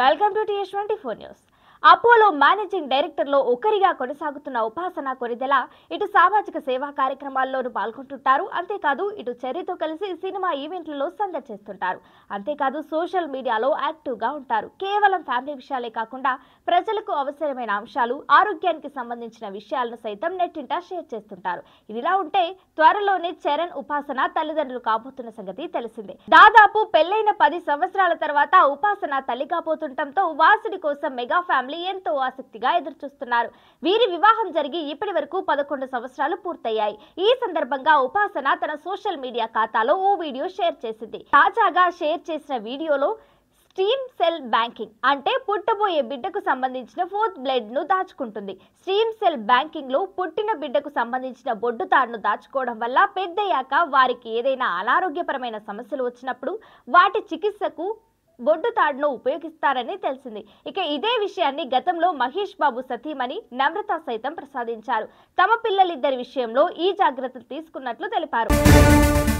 welcome to TS twenty four news Apollo managing డైరెక్టర్లో ఒకరిగా కొనసాగుతున్న ఉపాసన కొరిదెల ఇటు సామాజిక సేవా కార్యక్రమాల్లోనూ పాల్గొంటుంటారు అంతేకాదు ఇటు చర్యతో కలిసి సినిమా ఈవెంట్లలో సందర్శిస్తుంటారు అంతేకాదు సోషల్ మీడియాలో యాక్టివ్గా ఉంటారు కేవలం ఫ్యామిలీ విషయాలే కాకుండా ప్రజలకు అవసరమైన అంశాలు ఆరోగ్యానికి సంబంధించిన విషయాలను సైతం నెట్టింట షేర్ చేస్తుంటారు ఇదిలా ఉంటే త్వరలోనే చరణ్ ఉపాసన తల్లిదండ్రులు కాబోతున్న సంగతి తెలిసిందే దాదాపు పెళ్లైన పది సంవత్సరాల తర్వాత ఉపాసన తల్లి కాబోతుండటంతో వాసుడి కోసం మెగా ఫ్యామిలీ ఎంతో ఆసక్తిగా ఎదురుచూస్తున్నారు వీరి వివాహం జరిగి ఇప్పటి వరకు పదకొండు సంవత్సరాలు పూర్తయ్యాయి ఈ సందర్భంగా ఉపాసన తన సోషల్ మీడియా ఖాతాలో ఓ వీడియో షేర్ చేసింది తాజాగా షేర్ చేసిన వీడియోలో స్టీమ్ సెల్ బ్యాంకింగ్ అంటే పుట్టబోయే బిడ్డకు సంబంధించిన ఫోర్త్ బ్లడ్ను దాచుకుంటుంది స్టీమ్ సెల్ బ్యాంకింగ్లో పుట్టిన బిడ్డకు సంబంధించిన బొడ్డు తాడును దాచుకోవడం వల్ల పెద్దయ్యాక వారికి ఏదైనా అనారోగ్యపరమైన సమస్యలు వచ్చినప్పుడు వాటి చికిత్సకు బొడ్డు తాడును ఉపయోగిస్తారని తెలిసింది ఇక ఇదే విషయాన్ని గతంలో మహేష్ బాబు సతీమణి నమ్రత సైతం ప్రసాదించారు తమ పిల్లలిద్దరి విషయంలో ఈ జాగ్రత్తలు తీసుకున్నట్లు తెలిపారు